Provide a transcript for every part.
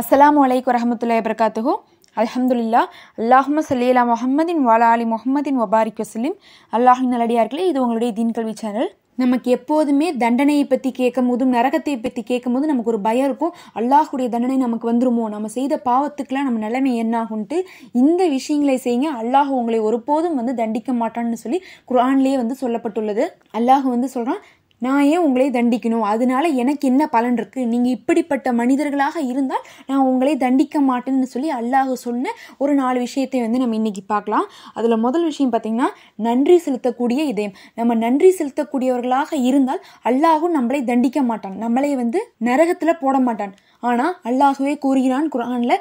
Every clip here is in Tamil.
அஸ்லாம் வலைக்கு வரமத்துல்லா வபர்காத்துஹூ அலமதுல்லா அல்லாஹும சல்லீலா முகமதின் வாலா அலி முகமதின் வபாரிக் வசலிம் அல்லாஹின் நல்லடியார்களே இது உங்களுடைய தீன் கல்வி சேனல் நமக்கு எப்போதுமே தண்டனையை பற்றி கேட்கும் போதும் நரகத்தை பற்றி கேட்கும் போது நமக்கு ஒரு பயம் இருக்கும் அல்லாஹுடைய தண்டனை நமக்கு வந்துருமோ நம்ம செய்த பாவத்துக்கெலாம் நம்ம நிலைமை என்னாகும்ட்டு இந்த விஷயங்களை செய்யுங்க அல்லாஹ் உங்களை ஒருபோதும் வந்து தண்டிக்க மாட்டான்னு சொல்லி குரான்லேயே வந்து சொல்லப்பட்டுள்ளது அல்லாஹ் வந்து சொல்கிறான் நான் ஏன் உங்களை தண்டிக்கணும் அதனால எனக்கு என்ன பலன் இருக்கு நீங்கள் இப்படிப்பட்ட மனிதர்களாக இருந்தால் நான் உங்களை தண்டிக்க மாட்டேன்னு சொல்லி அல்லாஹ் சொன்ன ஒரு நாலு விஷயத்தை வந்து நம்ம இன்றைக்கி பார்க்கலாம் அதில் முதல் விஷயம் பார்த்திங்கன்னா நன்றி செலுத்தக்கூடிய இதயம் நம்ம நன்றி செலுத்தக்கூடியவர்களாக இருந்தால் அல்லாஹும் நம்மளை தண்டிக்க மாட்டான் நம்மளை வந்து நரகத்தில் போட மாட்டான் ஆனால் அல்லாஹுவே கூறுகிறான் குரானில்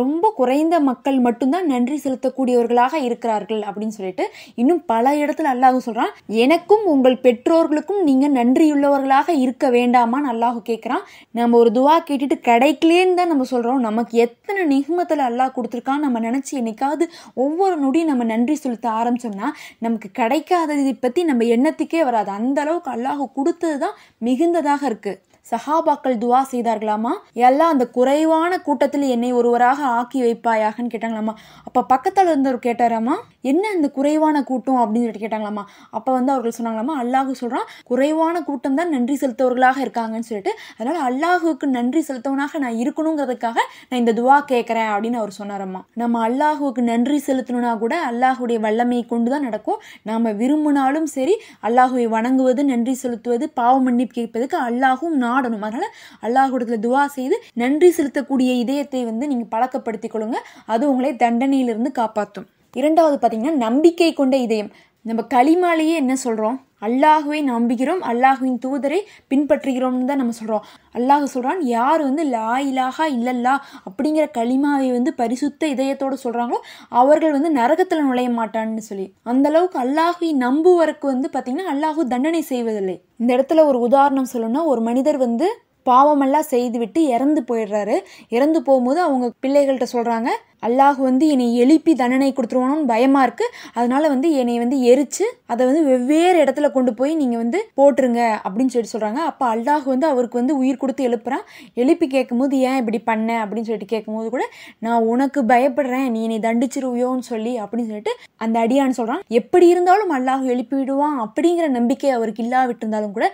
ரொம்ப குறைந்த மக்கள் மட்டும்தான் நன்றி செலுத்தக்கூடியவர்களாக இருக்கிறார்கள் அப்படின்னு சொல்லிட்டு இன்னும் பல இடத்துல அல்லாஹு சொல்கிறான் எனக்கும் உங்கள் பெற்றோர்களுக்கும் நீங்கள் நன்றியுள்ளவர்களாக இருக்க வேண்டாமான்னு அல்லாஹு கேட்குறான் நம்ம ஒரு துவா கேட்டுட்டு கிடைக்கலேன்னு தான் நம்ம சொல்கிறோம் நமக்கு எத்தனை நிகமத்தில் அல்லாஹ் கொடுத்துருக்கான்னு நம்ம நினச்சி என்னைக்காவது ஒவ்வொரு நொடியும் நம்ம நன்றி செலுத்த ஆரம்பிச்சோம்னா நமக்கு கிடைக்காததை பற்றி நம்ம எண்ணத்துக்கே வராது அந்த அளவுக்கு அல்லாஹு கொடுத்தது தான் மிகுந்ததாக இருக்குது சஹாபாக்கள் துவா செய்தார்களாமா எல்லாம் அந்த குறைவான கூட்டத்தில் என்னை ஒருவராக ஆக்கி வைப்பாயாகன்னு கேட்டாங்களாமா அப்போ பக்கத்தில் இருந்தவர் கேட்டாராமா என்ன அந்த குறைவான கூட்டம் அப்படின்னு சொல்லிட்டு கேட்டாங்களாமா அப்போ வந்து அவர்கள் சொன்னாங்களாமா அல்லாஹு சொல்கிறான் குறைவான கூட்டம் தான் நன்றி செலுத்தவர்களாக இருக்காங்கன்னு சொல்லிட்டு அதனால் அல்லாஹுக்கு நன்றி செலுத்தவனாக நான் இருக்கணுங்கிறதுக்காக நான் இந்த துவா கேட்குறேன் அப்படின்னு அவர் சொன்னாரம்மா நம்ம அல்லாஹுக்கு நன்றி செலுத்தணும்னா கூட அல்லாஹுடைய வல்லமையை கொண்டு தான் நடக்கும் நாம் விரும்பினாலும் சரி அல்லாஹுவை வணங்குவது நன்றி செலுத்துவது பாவ மன்னிப்பு கேட்பதுக்கு அல்லாஹும் நான் நாடணும் அதனால அல்லாஹ் துவா செய்து நன்றி செலுத்தக்கூடிய இதயத்தை வந்து நீங்க பழக்கப்படுத்திக் கொள்ளுங்க அது உங்களை தண்டனையிலிருந்து காப்பாற்றும் இரண்டாவது பார்த்தீங்கன்னா நம்பிக்கை கொண்ட இதயம் நம்ம களிமாலையே என்ன சொல்கிறோம் அல்லாஹுவை நம்புகிறோம் அல்லாஹுவின் தூதரை பின்பற்றுகிறோம்னு தான் நம்ம சொல்கிறோம் அல்லாஹ் சொல்கிறான் யார் வந்து லா இலாகா இல்லல்லா அப்படிங்கிற களிமாவை வந்து பரிசுத்த இதயத்தோடு சொல்கிறாங்களோ அவர்கள் வந்து நரகத்தில் நுழைய மாட்டான்னு சொல்லி அந்தளவுக்கு அல்லாஹுவை நம்புவருக்கு வந்து பார்த்திங்கன்னா அல்லாஹு தண்டனை செய்வதில்லை இந்த இடத்துல ஒரு உதாரணம் சொல்லணும்னா ஒரு மனிதர் வந்து பாவமெல்லாம் செய்துவிட்டு இறந்து போயிடுறாரு இறந்து போகும்போது அவங்க பிள்ளைகள்கிட்ட சொல்கிறாங்க அல்லாஹ் வந்து என்னை எழுப்பி தண்டனை கொடுத்துருவானோன்னு பயமாக இருக்குது அதனால வந்து என்னை வந்து எரித்து அதை வந்து வெவ்வேறு இடத்துல கொண்டு போய் நீங்கள் வந்து போட்டுருங்க அப்படின்னு சொல்லி சொல்கிறாங்க அப்போ அல்லாஹ் வந்து அவருக்கு வந்து உயிர் கொடுத்து எழுப்புறான் எழுப்பி கேட்கும்போது ஏன் இப்படி பண்ண அப்படின்னு சொல்லிட்டு கேட்கும்போது கூட நான் உனக்கு பயப்படுறேன் நீ என்னை தண்டிச்சிருவியோன்னு சொல்லி அப்படின்னு சொல்லிட்டு அந்த அடியான்னு சொல்கிறான் எப்படி இருந்தாலும் அல்லாஹ் எழுப்பி விடுவான் அப்படிங்கிற நம்பிக்கை அவருக்கு இல்லாவிட்டிருந்தாலும் கூட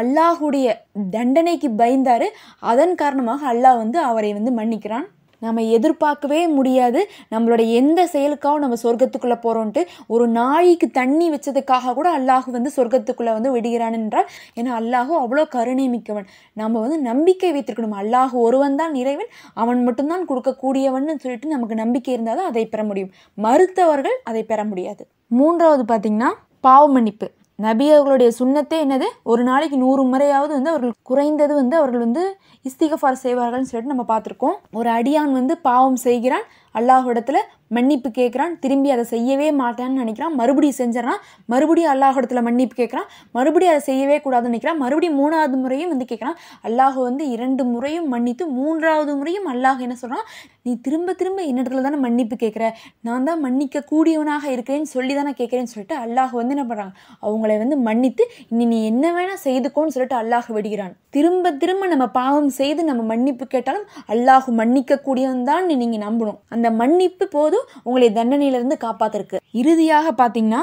அல்லாஹுடைய தண்டனைக்கு பயந்து இருந்தார் அதன் காரணமாக அல்லாஹ் வந்து அவரை வந்து மன்னிக்கிறான் நம்ம எதிர்பார்க்கவே முடியாது நம்மளோட எந்த செயலுக்காகவும் நம்ம சொர்க்கத்துக்குள்ளே போகிறோன்ட்டு ஒரு நாய்க்கு தண்ணி வச்சதுக்காக கூட அல்லாஹ் வந்து சொர்க்கத்துக்குள்ளே வந்து விடுகிறான் என்றால் ஏன்னா அல்லாஹோ அவ்வளோ கருணை மிக்கவன் நம்ம வந்து நம்பிக்கை வைத்திருக்கணும் அல்லாஹ் ஒருவன் தான் இறைவன் அவன் மட்டும்தான் கொடுக்கக்கூடியவன் சொல்லிட்டு நமக்கு நம்பிக்கை இருந்தால் தான் அதை பெற முடியும் மறுத்தவர்கள் அதை பெற முடியாது மூன்றாவது பார்த்திங்கன்னா பாவ மன்னிப்பு நபி அவர்களுடைய சுண்ணத்தே என்னது ஒரு நாளைக்கு நூறு முறையாவது வந்து அவர்கள் குறைந்தது வந்து அவர்கள் வந்து இஸ்திகஃபார் செய்வார்கள்னு சொல்லிட்டு நம்ம பார்த்துருக்கோம் ஒரு அடியான் வந்து பாவம் செய்கிறான் அல்லாஹிடத்தில் மன்னிப்பு கேட்குறான் திரும்பி அதை செய்யவே மாட்டேன்னு நினைக்கிறான் மறுபடியும் செஞ்சிடறான் மறுபடியும் அல்லாஹிடத்தில் மன்னிப்பு கேட்குறான் மறுபடியும் அதை செய்யவே கூடாதுன்னு நினைக்கிறான் மறுபடியும் மூணாவது முறையும் வந்து கேட்குறான் அல்லாஹ் வந்து இரண்டு முறையும் மன்னித்து மூன்றாவது முறையும் அல்லாஹ் என்ன சொல்கிறான் நீ திரும்ப திரும்ப என்னிடத்துல தானே மன்னிப்பு கேட்குற நான் தான் மன்னிக்க கூடியவனாக இருக்கிறேன்னு சொல்லி தானே கேட்குறேன்னு சொல்லிட்டு அல்லாஹ் வந்து என்ன பண்ணுறாங்க அவங்களை வந்து மன்னித்து இனி நீ என்ன வேணால் செய்துக்கோன்னு சொல்லிட்டு அல்லாஹ் விடுகிறான் திரும்ப திரும்ப நம்ம பாவம் செய்து நம்ம மன்னிப்பு கேட்டாலும் அல்லாஹ் மன்னிக்க கூடியவன் தான் நீங்கள் நம்பணும் அந்த அந்த மன்னிப்பு போதும் உங்களை தண்டனையிலிருந்து காப்பாத்திருக்கு இறுதியாக பார்த்தீங்கன்னா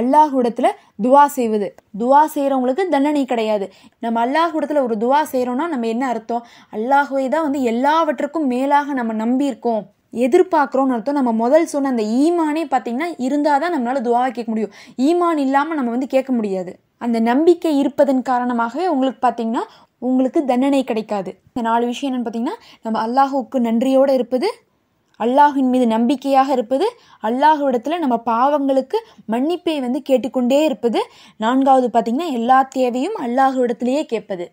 அல்லாஹுடத்தில் துவா செய்வது துவா செய்கிறவங்களுக்கு தண்டனை கிடையாது நம்ம அல்லாஹுடத்தில் ஒரு துவா செய்கிறோன்னா நம்ம என்ன அர்த்தம் அல்லாஹுவை தான் வந்து எல்லாவற்றுக்கும் மேலாக நம்ம நம்பியிருக்கோம் எதிர்பார்க்குறோன்னு அர்த்தம் நம்ம முதல் சொன்ன அந்த ஈமானே பார்த்தீங்கன்னா இருந்தால் தான் நம்மளால் துவாவை கேட்க முடியும் ஈமான் இல்லாமல் நம்ம வந்து கேட்க முடியாது அந்த நம்பிக்கை இருப்பதன் காரணமாகவே உங்களுக்கு பார்த்தீங்கன்னா உங்களுக்கு தண்டனை கிடைக்காது இந்த நாலு விஷயம் என்னென்னு பார்த்தீங்கன்னா நம்ம அல்லாஹுக்கு நன்றியோடு இருப்பது அல்லாஹின் மீது நம்பிக்கையாக இருப்பது அல்லாஹுவிடத்தில் நம்ம பாவங்களுக்கு மன்னிப்பை வந்து கேட்டுக்கொண்டே இருப்பது நான்காவது பார்த்திங்கன்னா எல்லா தேவையும் அல்லாஹுவிடத்திலேயே கேட்பது